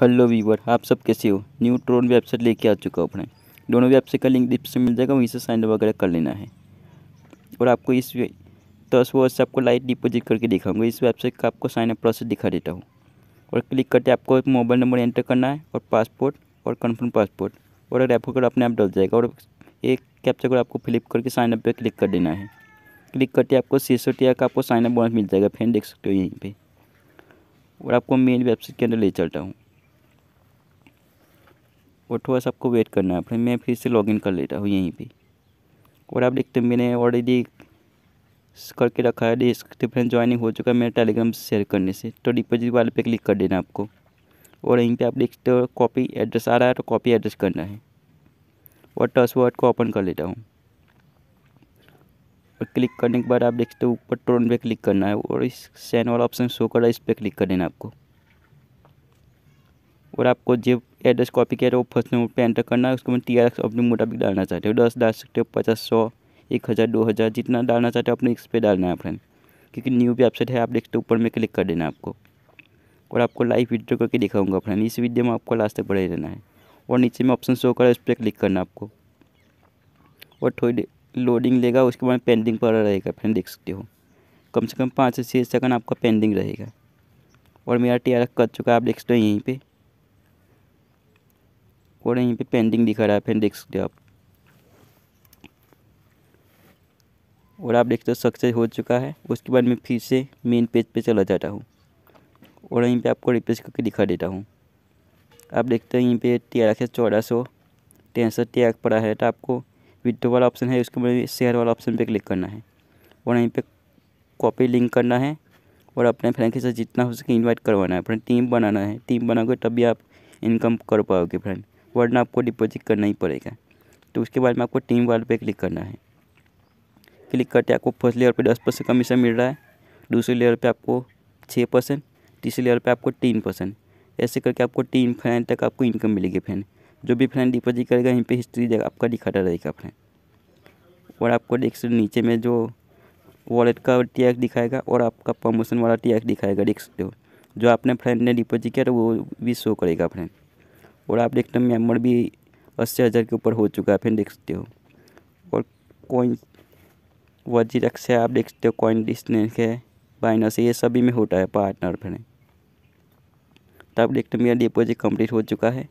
hello Weaver आप सब कैसे हो न्यू ट्रोन वेबसाइट लेके आ चुका हूँ अपने दोनों वेबसाइट का लिंक डिस्क्रिप्शन मिल जाएगा वहीं से साइन वगैरह कर लेना है और आपको इस दस तो वर्ष से आपको लाइट डिपोजिट करके दिखाऊंगा इस वेबसाइट का आपको साइनअप प्रोसेस दिखा देता हूँ और क्लिक करके आपको मोबाइल नंबर एंटर करना है और पासपोर्ट और कन्फर्म पासपोर्ट और रेफर कोड अपने आप डल जाएगा और एक कैप्चर कोड आपको फिलिप करके साइनअप पर क्लिक कर देना है क्लिक करके आपको सी सौ का आपको साइनअप अप बोनस मिल जाएगा फैन देख सकते हो यहीं पर और आपको मेन वेबसाइट के अंदर ले चलता हूँ और थोड़ा सा आपको वेट करना है फिर मैं फिर से लॉगिन कर लेता हूँ यहीं पे और आप देखते हैं मैंने ऑलरेडी करके रखा है फ्रेंड ज्वाइनिंग हो चुका है मेरे टेलीग्राम से शेयर करने से तो डिपोजिट वाले पे क्लिक कर देना आपको और यहीं पे आप देखते हो कॉपी एड्रेस आ रहा है तो कॉपी एड्रेस करना है और टच वर्ड को ओपन कर लेता हूँ और क्लिक करने के बाद आप देखते हो ऊपर टोन पे क्लिक करना है और इस सैन वाला ऑप्शन शो कर रहा है इस पर क्लिक कर देना आपको और आपको जो एड्रेस कॉपी किया है तो वो फर्स्ट नंबर पर एंटर करना है उसको मैं टी आर एक्स अपने मुताबिक डालना चाहते हो दस डाल सकते हो पचास सौ एक हज़ार दो हज़ार जितना डालना चाहते हो अपने इस पर डालना है फ्रेंड क्योंकि न्यू वेबसाइट है आप देखते ऊपर में क्लिक कर देना आपको और आपको लाइव वीडियो करके दिखाऊंगा फ्रेंड इस वीडियो में आपको लास्ट तक बढ़े रहना है और नीचे में ऑप्शन शो करा उस पर क्लिक करना आपको और थोड़ी लोडिंग लेगा उसके बाद पेंडिंग पर रहेगा फ्रेंड देख सकते हो कम से कम पाँच से छः सेकंड आपका पेंडिंग रहेगा और मेरा टी आर कर चुका है आप देख सकते हो यहीं पर और यहीं पे पेंडिंग दिखा रहा है फ्रेंड देख सकते हो आप और आप देखते हो सक्सेस हो चुका है उसके बाद मैं फिर से मेन पेज पे चला जाता हूँ और यहीं पे आपको रिप्लेस करके दिखा देता हूँ आप देखते हो यहीं पे तेरह से चौदह सौ तिरसठ टैग पड़ा है तो आपको विड्रो वाला ऑप्शन है उसके बाद शेयर वाला ऑप्शन पर क्लिक करना है और यहीं पर कॉपी लिंक करना है और अपने फ्रेंड के साथ जितना हो सके इन्वाइट करवाना है फ्रेंड टीम बनाना है टीम बनाओगे तभी आप इनकम कर पाओगे फ्रेंड वरना आपको डिपॉजिट करना ही पड़ेगा तो उसके बाद में आपको टीम वाल पे क्लिक करना है क्लिक करते आपको फर्स्ट लेयर पे दस परसेंट कमीशन मिल रहा है दूसरे लेयर पे आपको छः परसेंट तीसरे लेयर पे आपको तीन परसेंट ऐसे करके आपको तीन फ्रेंड तक आपको इनकम मिलेगी फ्रेंड जो भी फ्रेंड डिपोजिट करेगा यहीं पर हिस्ट्री आपका दिखाता रहेगा फ्रेंड और आपको डिस्क नीचे में जो वॉलेट का टी दिखाएगा और आपका प्रमोशन वाला टी दिखाएगा देख जो आपने फ्रेंड ने डिपोजिट किया तो वो भी शो करेगा फ्रेंड और आप देखते हो मेमर भी अस्सी हज़ार के ऊपर हो चुका है फिर देख सकते हो और वजी रक्स है आप देख सकते हो कॉइन डिस्नेक है बाइनस ये सभी में होता है पार्टनर फिर तो आप देखते हो मेरा डिपोजिट कंप्लीट हो चुका है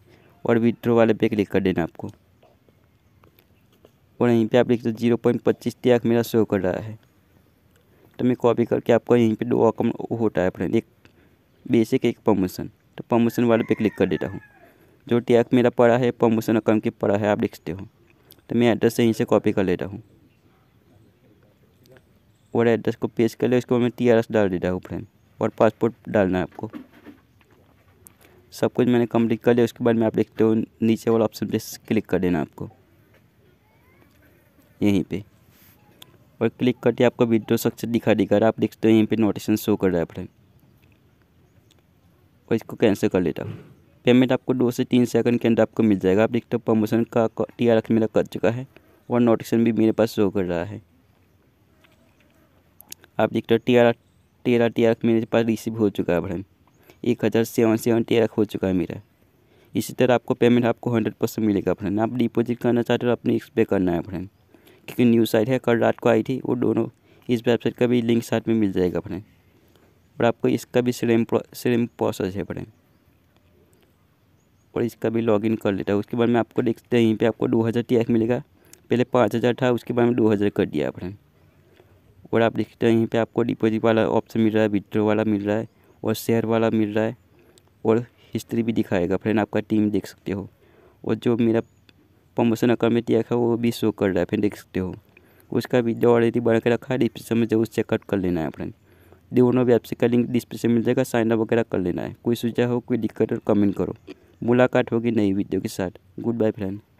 और विड्रो वाले पे क्लिक कर देना आपको और यहीं पे आप देखते हो जीरो पॉइंट पच्चीस त्याग मेरा शो कर रहा है तो मैं कॉपी करके आपको यहीं पे दो अकाउंट होता है अपने एक बेसिक एक प्रमोशन तो प्रमोशन वाले पे क्लिक कर देता हूँ जो टैग मेरा पड़ा है प्रमोशन अकाउंट की पड़ा है आप देखते हो तो मैं एड्रेस यहीं से कॉपी कर लेता हूँ और एड्रेस को पेश कर लिया उसके बाद मैं टी डाल देता हूँ फ्रेंड और पासपोर्ट डालना है आपको सब कुछ मैंने कंप्लीट कर लिया उसके बाद में आप देखते हो नीचे वाला ऑप्शन पे क्लिक कर देना आपको यहीं पे और क्लिक करके आपको विड्रो सक्सेस दिखा दिखा रहा आप देखते हो यहीं पे नोटिसन शो कर रहा है फ्रेंड और इसको कैंसिल कर लेता हूँ पेमेंट आपको दो से तीन सेकंड के अंदर आपको मिल जाएगा आप देखते हो प्रमोशन का टी आर मेरा कट चुका है और नोटिफिकेशन भी मेरे पास शो कर रहा है आप देखते हो T R T R T R मेरे पास रिसीव हो चुका है भरम एक हज़ार सेवन सेवन टी आर हो चुका है मेरा इसी तरह आपको पेमेंट आपको हंड्रेड परसेंट मिलेगा फ्रेंड आप डिपॉजिट करना चाहते हो अपने इस पर करना है फ्रेंड क्योंकि न्यूज़ साइट है कल रात को आई थी वो दोनों इस वेबसाइट का भी लिंक साथ में मिल जाएगा फ्रेंड और आपको इसका भी सेम सेम प्रोसेस है फ्रेंड और इसका भी लॉगिन कर लेता हूँ उसके बाद में आपको देखते हैं यहीं पे आपको दो हज़ार मिलेगा पहले पाँच हज़ार था उसके बाद में दो हज़ार कर दिया आपने और आप देखते हैं यहीं पे आपको डिपॉजिट वाला ऑप्शन मिल रहा है विड्रो वाला मिल रहा है और शेयर वाला मिल रहा है और हिस्ट्री भी दिखाएगा फ्रेंड आपका टीम देख सकते हो और जो मेरा प्रमोशन अकाउंट में टी है वो भी शो कर रहा है फ्रेंड देख सकते हो उसका भी जो ऑलरेडी बढ़ के रखा है डिस्क्रिप्शन में उस चेकआउट कर लेना है फ्रेंड दोनों वेबसाइट का लिंक डिस्क्रिप्शन मिल जाएगा साइन वगैरह कर लेना है कोई सुझाव हो कोई दिक्कत हो कमेंट करो मुलाकात होगी नई वीडियो के साथ गुड बाय फ्रेंड